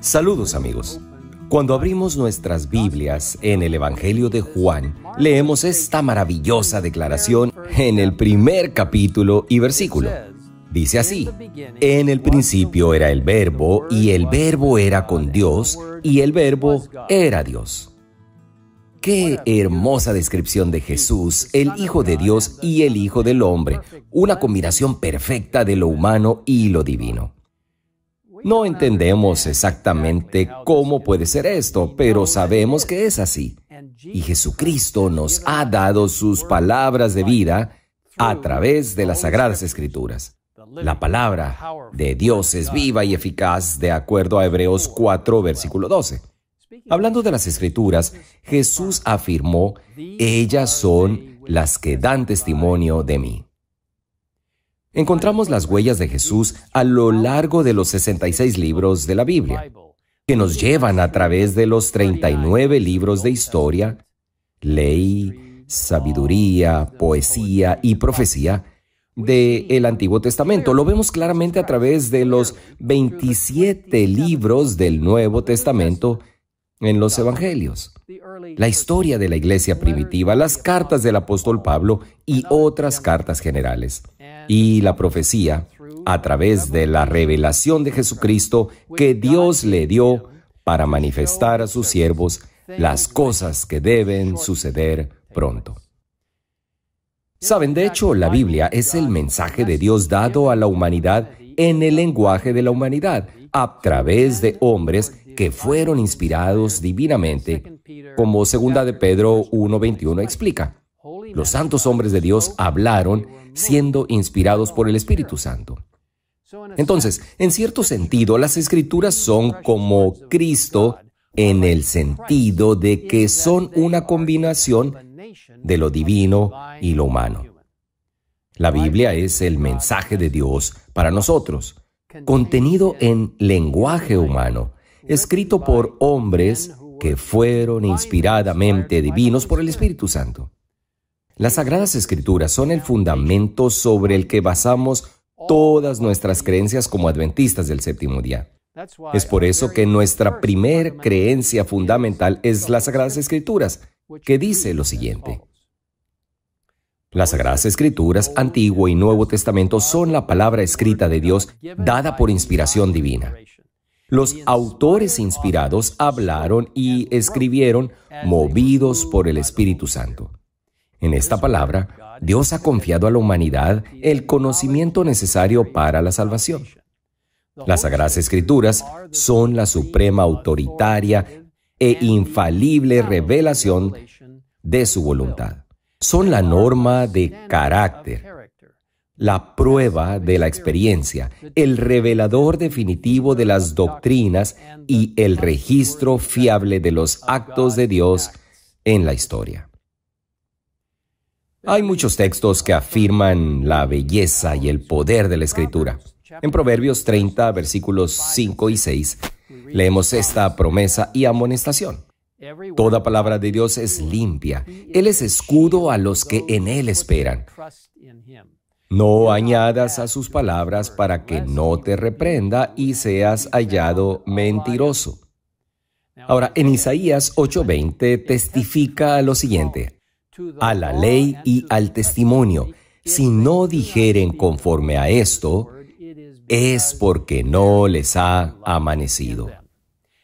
Saludos amigos. Cuando abrimos nuestras Biblias en el Evangelio de Juan, leemos esta maravillosa declaración en el primer capítulo y versículo. Dice así, en el principio era el verbo y el verbo era con Dios y el verbo era Dios. Qué hermosa descripción de Jesús, el Hijo de Dios y el Hijo del Hombre, una combinación perfecta de lo humano y lo divino. No entendemos exactamente cómo puede ser esto, pero sabemos que es así. Y Jesucristo nos ha dado sus palabras de vida a través de las Sagradas Escrituras. La palabra de Dios es viva y eficaz de acuerdo a Hebreos 4, versículo 12. Hablando de las escrituras, Jesús afirmó, ellas son las que dan testimonio de mí. Encontramos las huellas de Jesús a lo largo de los 66 libros de la Biblia, que nos llevan a través de los 39 libros de historia, ley, sabiduría, poesía y profecía del Antiguo Testamento. Lo vemos claramente a través de los 27 libros del Nuevo Testamento en los Evangelios, la historia de la iglesia primitiva, las cartas del apóstol Pablo y otras cartas generales y la profecía a través de la revelación de Jesucristo que Dios le dio para manifestar a sus siervos las cosas que deben suceder pronto. Saben, de hecho, la Biblia es el mensaje de Dios dado a la humanidad en el lenguaje de la humanidad, a través de hombres que fueron inspirados divinamente, como segunda de Pedro 1.21 explica. Los santos hombres de Dios hablaron siendo inspirados por el Espíritu Santo. Entonces, en cierto sentido, las escrituras son como Cristo en el sentido de que son una combinación de lo divino y lo humano. La Biblia es el mensaje de Dios para nosotros, contenido en lenguaje humano, escrito por hombres que fueron inspiradamente divinos por el Espíritu Santo. Las Sagradas Escrituras son el fundamento sobre el que basamos todas nuestras creencias como adventistas del séptimo día. Es por eso que nuestra primer creencia fundamental es las Sagradas Escrituras, que dice lo siguiente. Las Sagradas Escrituras, Antiguo y Nuevo Testamento, son la palabra escrita de Dios dada por inspiración divina. Los autores inspirados hablaron y escribieron movidos por el Espíritu Santo. En esta palabra, Dios ha confiado a la humanidad el conocimiento necesario para la salvación. Las Sagradas Escrituras son la suprema autoritaria e infalible revelación de su voluntad. Son la norma de carácter, la prueba de la experiencia, el revelador definitivo de las doctrinas y el registro fiable de los actos de Dios en la historia. Hay muchos textos que afirman la belleza y el poder de la escritura. En Proverbios 30, versículos 5 y 6, leemos esta promesa y amonestación. Toda palabra de Dios es limpia. Él es escudo a los que en Él esperan. No añadas a sus palabras para que no te reprenda y seas hallado mentiroso. Ahora, en Isaías 8:20 testifica lo siguiente, a la ley y al testimonio. Si no dijeren conforme a esto, es porque no les ha amanecido.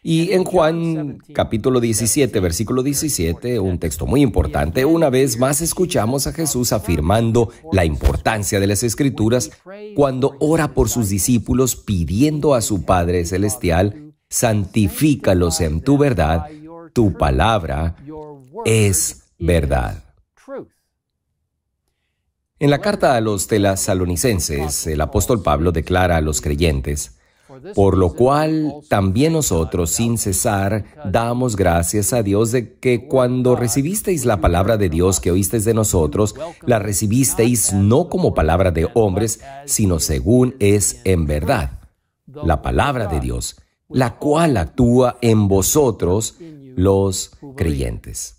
Y en Juan capítulo 17, versículo 17, un texto muy importante, una vez más escuchamos a Jesús afirmando la importancia de las escrituras cuando ora por sus discípulos pidiendo a su Padre Celestial, santifícalos en tu verdad, tu palabra es verdad. En la carta a los telasalonicenses, el apóstol Pablo declara a los creyentes, por lo cual también nosotros sin cesar damos gracias a Dios de que cuando recibisteis la palabra de Dios que oísteis de nosotros, la recibisteis no como palabra de hombres, sino según es en verdad, la palabra de Dios, la cual actúa en vosotros los creyentes.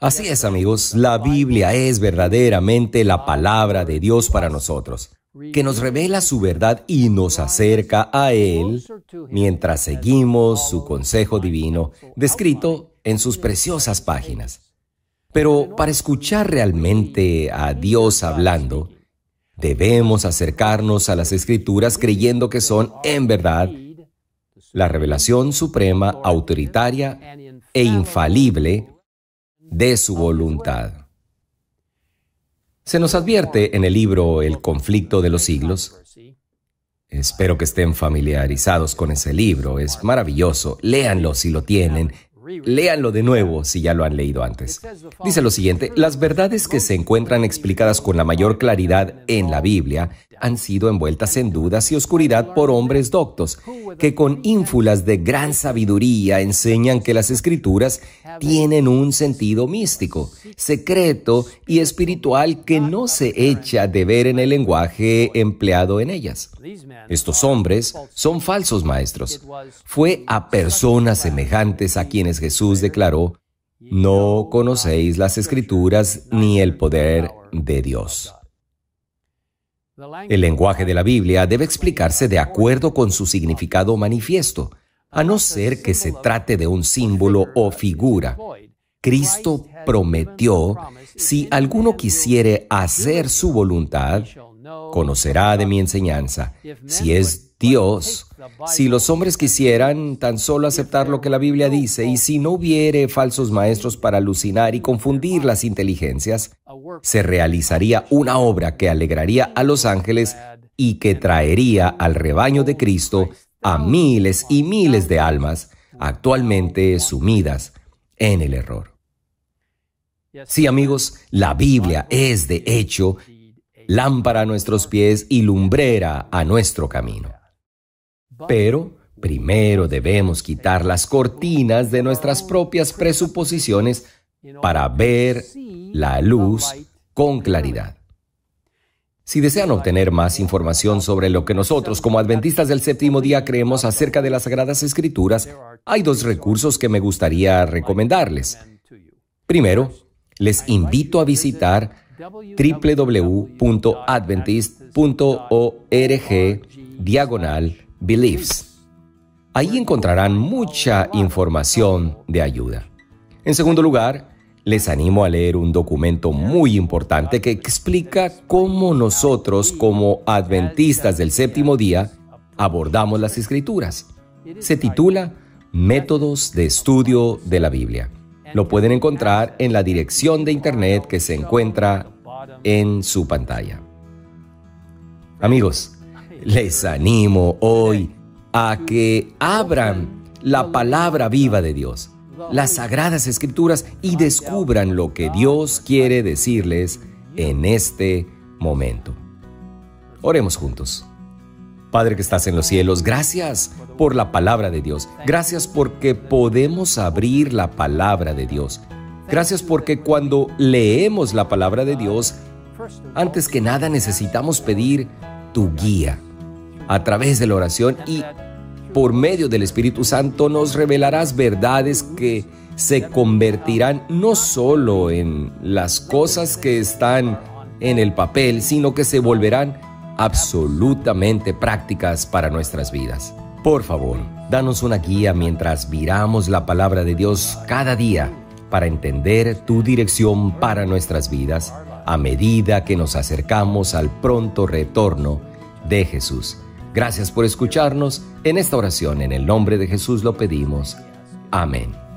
Así es amigos, la Biblia es verdaderamente la palabra de Dios para nosotros, que nos revela su verdad y nos acerca a Él mientras seguimos su consejo divino, descrito en sus preciosas páginas. Pero para escuchar realmente a Dios hablando, debemos acercarnos a las escrituras creyendo que son, en verdad, la revelación suprema, autoritaria e infalible de su voluntad. Se nos advierte en el libro El conflicto de los siglos. Espero que estén familiarizados con ese libro, es maravilloso. Léanlo si lo tienen Léanlo de nuevo si ya lo han leído antes. Dice lo siguiente, las verdades que se encuentran explicadas con la mayor claridad en la Biblia han sido envueltas en dudas y oscuridad por hombres doctos, que con ínfulas de gran sabiduría enseñan que las escrituras tienen un sentido místico secreto y espiritual que no se echa de ver en el lenguaje empleado en ellas. Estos hombres son falsos maestros. Fue a personas semejantes a quienes Jesús declaró, no conocéis las escrituras ni el poder de Dios. El lenguaje de la Biblia debe explicarse de acuerdo con su significado manifiesto, a no ser que se trate de un símbolo o figura. Cristo prometió, si alguno quisiere hacer su voluntad, conocerá de mi enseñanza. Si es Dios, si los hombres quisieran tan solo aceptar lo que la Biblia dice y si no hubiere falsos maestros para alucinar y confundir las inteligencias, se realizaría una obra que alegraría a los ángeles y que traería al rebaño de Cristo a miles y miles de almas actualmente sumidas en el error. Sí, amigos, la Biblia es de hecho lámpara a nuestros pies y lumbrera a nuestro camino. Pero primero debemos quitar las cortinas de nuestras propias presuposiciones para ver la luz con claridad. Si desean obtener más información sobre lo que nosotros como adventistas del séptimo día creemos acerca de las Sagradas Escrituras, hay dos recursos que me gustaría recomendarles. Primero, les invito a visitar www.adventist.org diagonal beliefs. Ahí encontrarán mucha información de ayuda. En segundo lugar, les animo a leer un documento muy importante que explica cómo nosotros como adventistas del séptimo día abordamos las escrituras. Se titula Métodos de Estudio de la Biblia lo pueden encontrar en la dirección de Internet que se encuentra en su pantalla. Amigos, les animo hoy a que abran la palabra viva de Dios, las sagradas escrituras y descubran lo que Dios quiere decirles en este momento. Oremos juntos. Padre que estás en los cielos, gracias por la palabra de Dios. Gracias porque podemos abrir la palabra de Dios. Gracias porque cuando leemos la palabra de Dios, antes que nada necesitamos pedir tu guía a través de la oración y por medio del Espíritu Santo nos revelarás verdades que se convertirán no solo en las cosas que están en el papel, sino que se volverán absolutamente prácticas para nuestras vidas. Por favor, danos una guía mientras viramos la palabra de Dios cada día para entender tu dirección para nuestras vidas a medida que nos acercamos al pronto retorno de Jesús. Gracias por escucharnos. En esta oración, en el nombre de Jesús lo pedimos. Amén.